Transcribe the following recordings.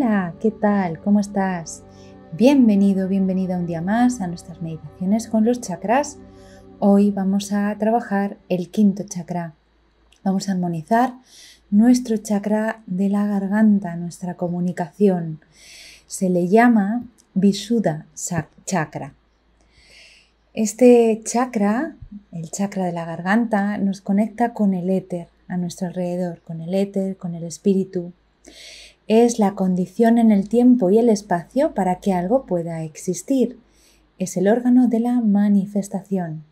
Hola, ¿qué tal? ¿Cómo estás? Bienvenido, bienvenida un día más a nuestras meditaciones con los chakras. Hoy vamos a trabajar el quinto chakra. Vamos a armonizar nuestro chakra de la garganta, nuestra comunicación. Se le llama Visuddha Chakra. Este chakra, el chakra de la garganta, nos conecta con el éter a nuestro alrededor, con el éter, con el espíritu. Es la condición en el tiempo y el espacio para que algo pueda existir. Es el órgano de la manifestación.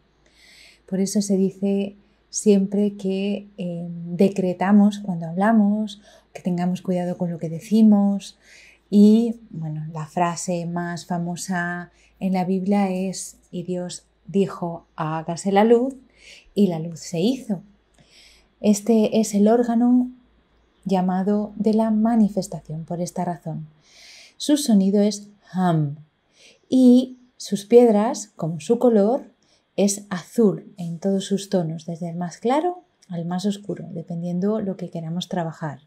Por eso se dice siempre que eh, decretamos cuando hablamos, que tengamos cuidado con lo que decimos. Y bueno, la frase más famosa en la Biblia es, y Dios dijo, hágase la luz, y la luz se hizo. Este es el órgano llamado de la manifestación por esta razón. Su sonido es ham y sus piedras, como su color, es azul en todos sus tonos, desde el más claro al más oscuro, dependiendo lo que queramos trabajar.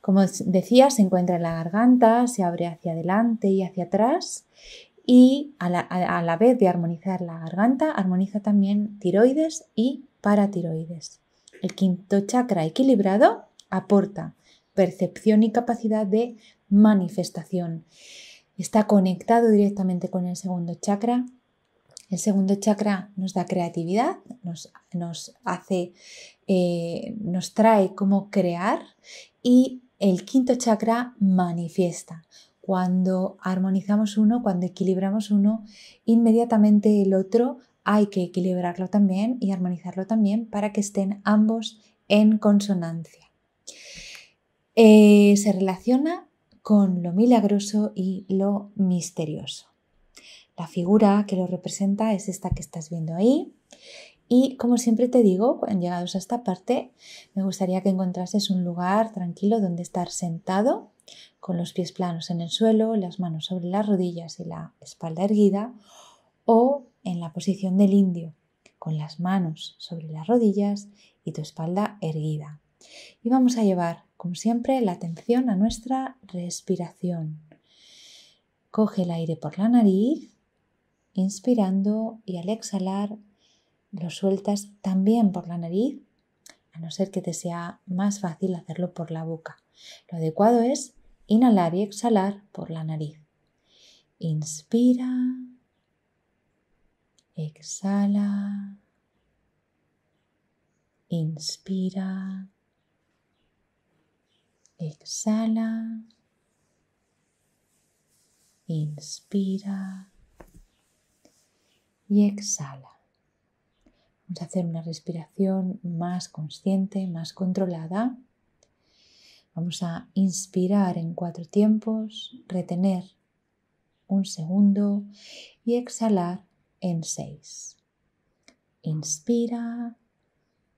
Como decía, se encuentra en la garganta, se abre hacia adelante y hacia atrás y a la, a la vez de armonizar la garganta, armoniza también tiroides y paratiroides. El quinto chakra equilibrado aporta percepción y capacidad de manifestación. Está conectado directamente con el segundo chakra. El segundo chakra nos da creatividad, nos, nos hace, eh, nos trae cómo crear y el quinto chakra manifiesta. Cuando armonizamos uno, cuando equilibramos uno, inmediatamente el otro hay que equilibrarlo también y armonizarlo también para que estén ambos en consonancia. Eh, se relaciona con lo milagroso y lo misterioso. La figura que lo representa es esta que estás viendo ahí. Y como siempre te digo, cuando llegados a esta parte, me gustaría que encontrases un lugar tranquilo donde estar sentado, con los pies planos en el suelo, las manos sobre las rodillas y la espalda erguida, o en la posición del indio, con las manos sobre las rodillas y tu espalda erguida. Y vamos a llevar como siempre, la atención a nuestra respiración. Coge el aire por la nariz, inspirando y al exhalar lo sueltas también por la nariz, a no ser que te sea más fácil hacerlo por la boca. Lo adecuado es inhalar y exhalar por la nariz. Inspira, exhala, inspira, Exhala. Inspira. Y exhala. Vamos a hacer una respiración más consciente, más controlada. Vamos a inspirar en cuatro tiempos, retener un segundo y exhalar en seis. Inspira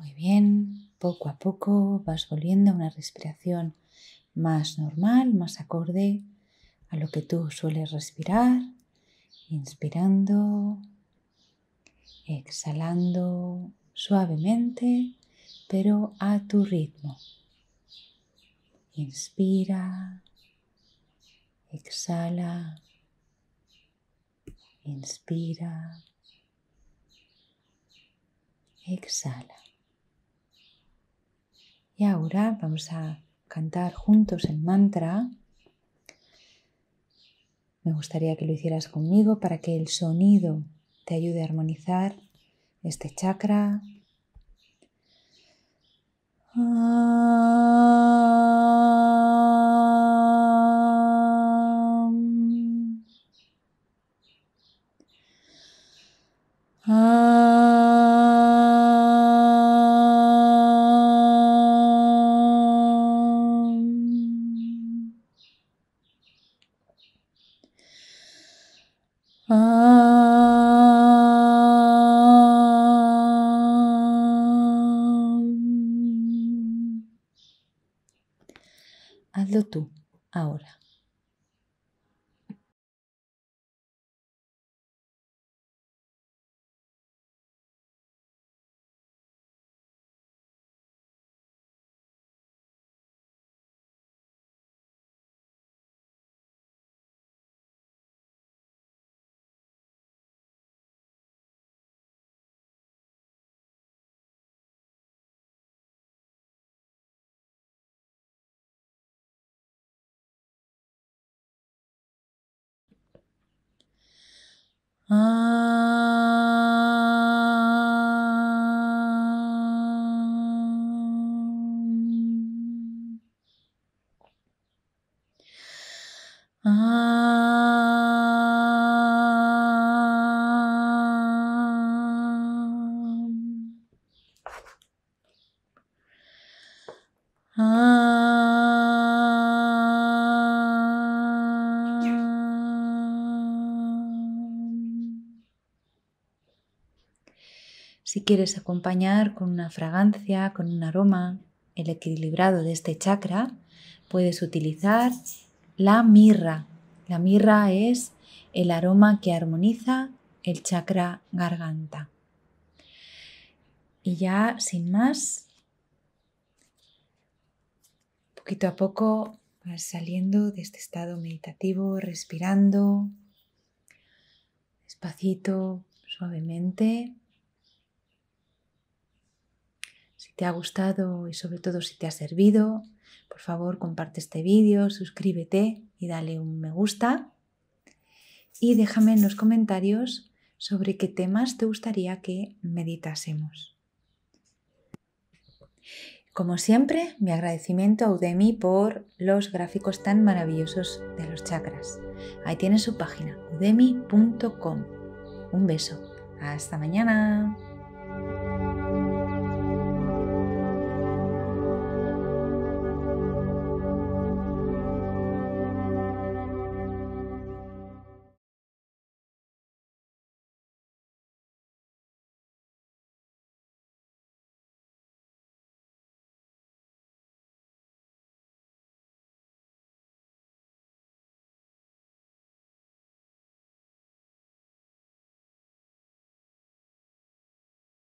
Muy bien, poco a poco vas volviendo a una respiración más normal, más acorde a lo que tú sueles respirar. Inspirando, exhalando suavemente, pero a tu ritmo. Inspira, exhala, inspira, exhala. Y ahora vamos a cantar juntos el mantra. Me gustaría que lo hicieras conmigo para que el sonido te ayude a armonizar este chakra. Ah. ahora. Ah. Ah. Si quieres acompañar con una fragancia, con un aroma, el equilibrado de este chakra, puedes utilizar la mirra. La mirra es el aroma que armoniza el chakra garganta. Y ya sin más, poquito a poco vas saliendo de este estado meditativo, respirando despacito, suavemente. te ha gustado y sobre todo si te ha servido, por favor comparte este vídeo, suscríbete y dale un me gusta. Y déjame en los comentarios sobre qué temas te gustaría que meditásemos. Como siempre, mi agradecimiento a Udemy por los gráficos tan maravillosos de los chakras. Ahí tienes su página, udemy.com. Un beso. Hasta mañana.